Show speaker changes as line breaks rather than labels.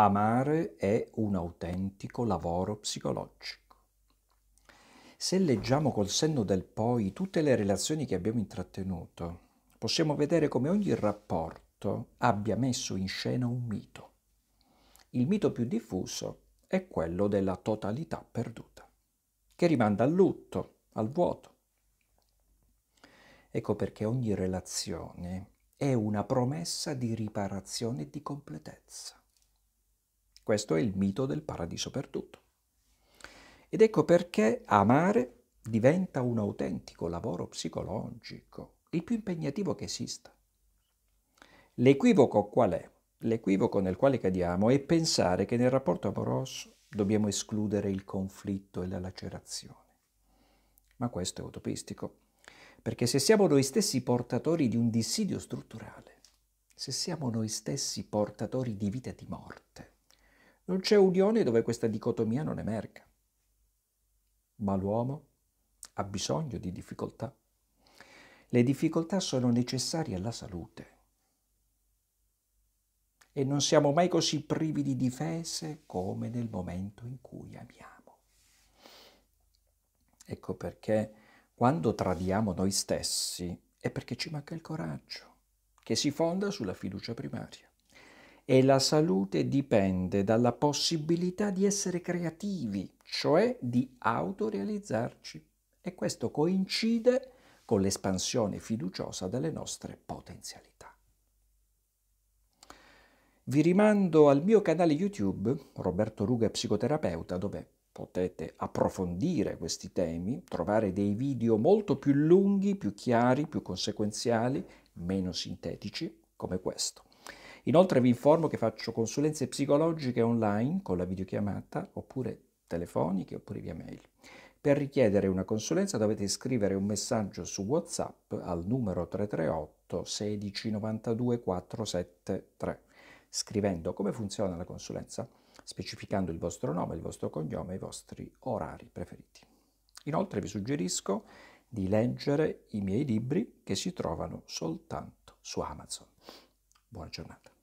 Amare è un autentico lavoro psicologico. Se leggiamo col senno del poi tutte le relazioni che abbiamo intrattenuto, possiamo vedere come ogni rapporto abbia messo in scena un mito. Il mito più diffuso è quello della totalità perduta, che rimanda al lutto, al vuoto. Ecco perché ogni relazione è una promessa di riparazione e di completezza. Questo è il mito del paradiso perduto. Ed ecco perché amare diventa un autentico lavoro psicologico, il più impegnativo che esista. L'equivoco qual è? L'equivoco nel quale cadiamo è pensare che nel rapporto amoroso dobbiamo escludere il conflitto e la lacerazione. Ma questo è utopistico, perché se siamo noi stessi portatori di un dissidio strutturale, se siamo noi stessi portatori di vita e di morte, non c'è unione dove questa dicotomia non emerga. Ma l'uomo ha bisogno di difficoltà. Le difficoltà sono necessarie alla salute. E non siamo mai così privi di difese come nel momento in cui amiamo. Ecco perché quando tradiamo noi stessi è perché ci manca il coraggio, che si fonda sulla fiducia primaria e la salute dipende dalla possibilità di essere creativi, cioè di autorealizzarci. E questo coincide con l'espansione fiduciosa delle nostre potenzialità. Vi rimando al mio canale YouTube, Roberto Ruga Psicoterapeuta, dove potete approfondire questi temi, trovare dei video molto più lunghi, più chiari, più conseguenziali, meno sintetici, come questo. Inoltre vi informo che faccio consulenze psicologiche online con la videochiamata oppure telefoniche oppure via mail. Per richiedere una consulenza dovete scrivere un messaggio su WhatsApp al numero 338 16 92 473 scrivendo come funziona la consulenza, specificando il vostro nome, il vostro cognome e i vostri orari preferiti. Inoltre vi suggerisco di leggere i miei libri che si trovano soltanto su Amazon. Buona giornata.